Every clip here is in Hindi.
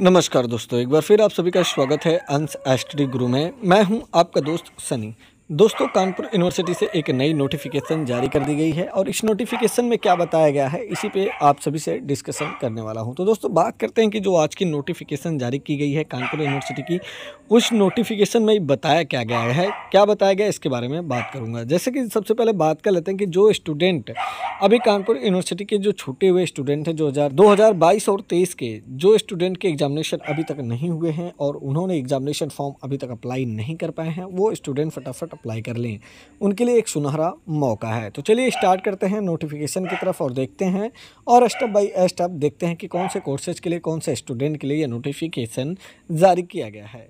नमस्कार दोस्तों एक बार फिर आप सभी का स्वागत है अंश एस्ट्री गुरु में मैं हूं आपका दोस्त सनी दोस्तों कानपुर यूनिवर्सिटी से एक नई नोटिफिकेशन जारी कर दी गई है और इस नोटिफिकेशन में क्या बताया गया है इसी पे आप सभी से डिस्कशन करने वाला हूं तो दोस्तों बात करते हैं कि जो आज की नोटिफिकेशन जारी की गई है कानपुर यूनिवर्सिटी की उस नोटिफिकेशन में बताया क्या गया है क्या बताया गया इसके बारे में बात करूँगा जैसे कि सबसे पहले बात कर लेते हैं कि जो स्टूडेंट अभी कानपुर यूनिवर्सिटी के जो छूटे हुए स्टूडेंट हैं जो हज़ार दो हज़ार बाईस और तेईस के जो स्टूडेंट के एग्जामिनेशन अभी तक नहीं हुए हैं और उन्होंने एग्जामिनेशन फॉर्म अभी तक अप्लाई नहीं कर पाए हैं वो स्टूडेंट फटाफट अप्लाई कर लें उनके लिए एक सुनहरा मौका है तो चलिए स्टार्ट करते हैं नोटिफिकेशन की तरफ और देखते हैं और स्टेप बाई स्टेप देखते हैं कि कौन से कोर्सेज के लिए कौन से स्टूडेंट के लिए यह नोटिफिकेशन जारी किया गया है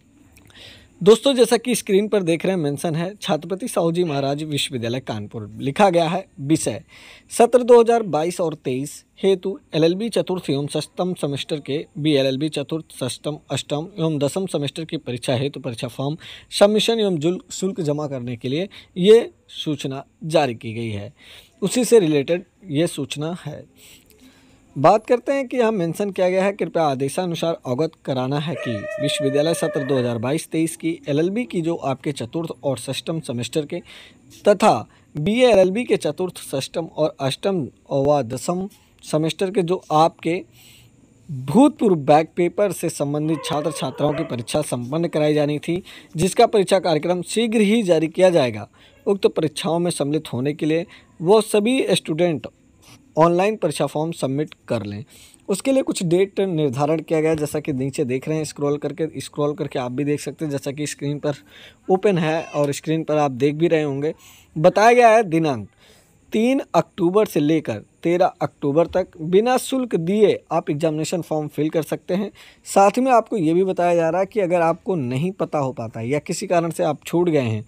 दोस्तों जैसा कि स्क्रीन पर देख रहे हैं मेंशन है छात्रपति साहू जी महाराज विश्वविद्यालय कानपुर लिखा गया है विषय सत्र 2022 और 23 हेतु एलएलबी चतुर्थ एवं सष्टम सेमेस्टर के बी एलएलबी चतुर्थ सष्टम अष्टम एवं दसम सेमेस्टर की परीक्षा हेतु परीक्षा फॉर्म सबमिशन एवं शुल्क जमा करने के लिए ये सूचना जारी की गई है उसी से रिलेटेड ये सूचना है बात करते हैं कि यहाँ मेंशन किया गया है कृपया आदेशानुसार अवगत कराना है कि विश्वविद्यालय सत्र 2022-23 की एलएलबी की जो आपके चतुर्थ और सष्टम सेमेस्टर के तथा बीए एलएलबी के चतुर्थ सष्टम और अष्टम व दसम सेमेस्टर के जो आपके भूतपूर्व बैक पेपर से संबंधित छात्र छात्राओं की परीक्षा संपन्न कराई जानी थी जिसका परीक्षा कार्यक्रम शीघ्र ही जारी किया जाएगा उक्त परीक्षाओं में सम्मिलित होने के लिए वो सभी स्टूडेंट ऑनलाइन परीक्षा फॉर्म सबमिट कर लें उसके लिए कुछ डेट निर्धारण किया गया जैसा कि नीचे देख रहे हैं स्क्रॉल करके स्क्रॉल करके आप भी देख सकते हैं जैसा कि स्क्रीन पर ओपन है और स्क्रीन पर आप देख भी रहे होंगे बताया गया है दिनांक तीन अक्टूबर से लेकर तेरह अक्टूबर तक बिना शुल्क दिए आप एग्जामिनेशन फॉर्म फिल कर सकते हैं साथ में आपको ये भी बताया जा रहा है कि अगर आपको नहीं पता हो पाता या किसी कारण से आप छूट गए हैं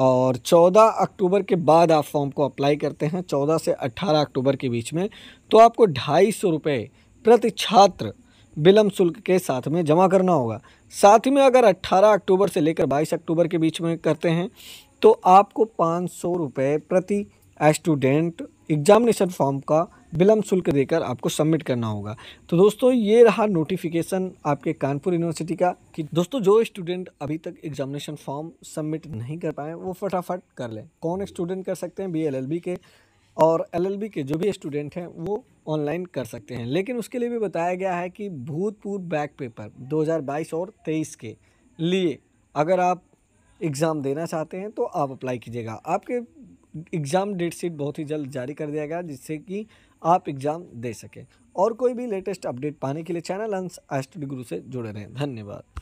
और 14 अक्टूबर के बाद आप फॉर्म को अप्लाई करते हैं 14 से 18 अक्टूबर के बीच में तो आपको ढाई सौ रुपये प्रति छात्र विलम्ब शुल्क के साथ में जमा करना होगा साथ में अगर 18 अक्टूबर से लेकर 22 अक्टूबर के बीच में करते हैं तो आपको पाँच सौ रुपये प्रति स्टूडेंट एग्जामिनेशन फॉर्म का विलम्ब शुल्क देकर आपको सबमिट करना होगा तो दोस्तों ये रहा नोटिफिकेशन आपके कानपुर यूनिवर्सिटी का कि दोस्तों जो स्टूडेंट अभी तक एग्जामिनेशन फॉर्म सबमिट नहीं कर पाए वो फटाफट कर लें कौन स्टूडेंट कर सकते हैं बी के और एलएलबी के जो भी स्टूडेंट हैं वो ऑनलाइन कर सकते हैं लेकिन उसके लिए भी बताया गया है कि भूतपूर्व बैक पेपर 2022 और 23 के लिए अगर आप एग्ज़ाम देना चाहते हैं तो आप अप्लाई कीजिएगा आपके एग्ज़ाम डेट शीट बहुत ही जल्द जारी कर दिया गया जिससे कि आप एग्ज़ाम दे सकें और कोई भी लेटेस्ट अपडेट पाने के लिए चैनल अंश एस्ट्रो गुरु से जुड़े रहें धन्यवाद